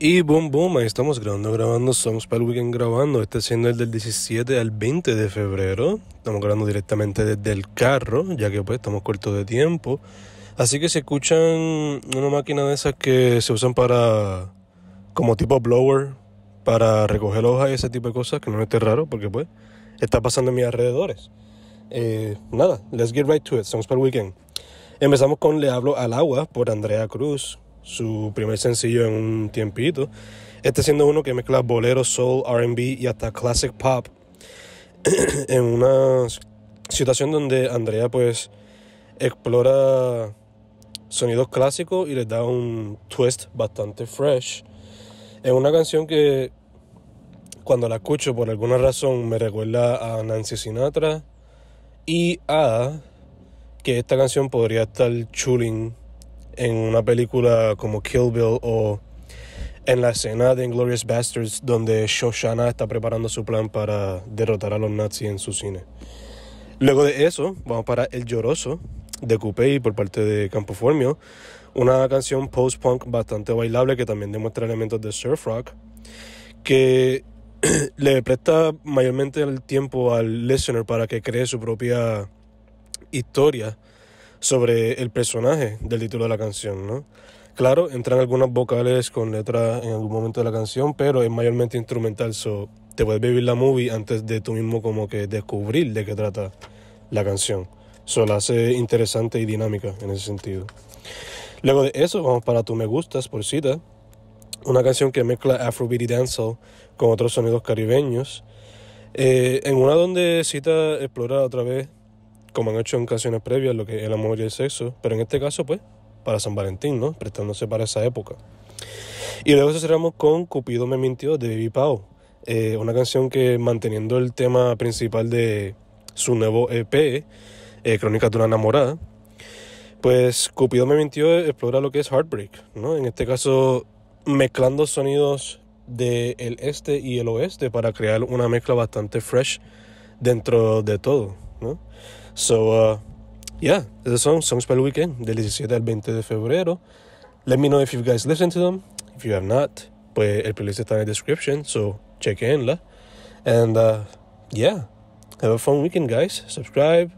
Y boom, boom, ahí estamos grabando, grabando Somos para el Weekend grabando. Este siendo el del 17 al 20 de febrero. Estamos grabando directamente desde el carro, ya que pues estamos cortos de tiempo. Así que se escuchan una máquina de esas que se usan para, como tipo blower, para recoger hojas y ese tipo de cosas, que no esté raro, porque pues está pasando en mis alrededores. Eh, nada, let's get right to it, Songs para el Weekend. Empezamos con Le Hablo al Agua por Andrea Cruz, su primer sencillo en un tiempito. Este siendo uno que mezcla bolero, soul, RB y hasta classic pop en una situación donde Andrea pues explora sonidos clásicos y les da un twist bastante fresh. Es una canción que cuando la escucho por alguna razón me recuerda a Nancy Sinatra y a que esta canción podría estar chulín en una película como Kill Bill o en la escena de Inglorious Bastards donde Shoshana está preparando su plan para derrotar a los nazis en su cine. Luego de eso, vamos para El Lloroso de Coupé por parte de Campoformio, una canción post-punk bastante bailable que también demuestra elementos de surf rock, que le presta mayormente el tiempo al listener para que cree su propia historia sobre el personaje del título de la canción, ¿no? Claro, entran algunas vocales con letras en algún momento de la canción, pero es mayormente instrumental, so te puedes vivir la movie antes de tú mismo como que descubrir de qué trata la canción. Eso la hace interesante y dinámica en ese sentido. Luego de eso, vamos para Tu Me Gustas por cita. Una canción que mezcla Afrobeat y Dancehall con otros sonidos caribeños. Eh, en una donde Cita explora otra vez como han hecho en canciones previas, lo que es el amor y el sexo, pero en este caso, pues, para San Valentín, ¿no? Prestándose para esa época. Y luego cerramos con Cupido me mintió de Baby Pau, eh, una canción que manteniendo el tema principal de su nuevo EP, eh, Crónica Crónicas de una enamorada, pues Cupido me mintió eh, explora lo que es heartbreak, ¿no? En este caso, mezclando sonidos del el este y el oeste para crear una mezcla bastante fresh dentro de todo. ¿no? So, uh, yeah, the song, Songs para el Weekend, del 17 al 20 de febrero. Let me know if you guys listen to them. If you have not, pues el playlist está en la description, so check in, And, uh, yeah, have a fun weekend, guys. Subscribe,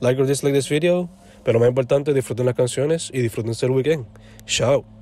like or dislike this video. Pero más importante, disfruten las canciones y disfruten el weekend. Chao.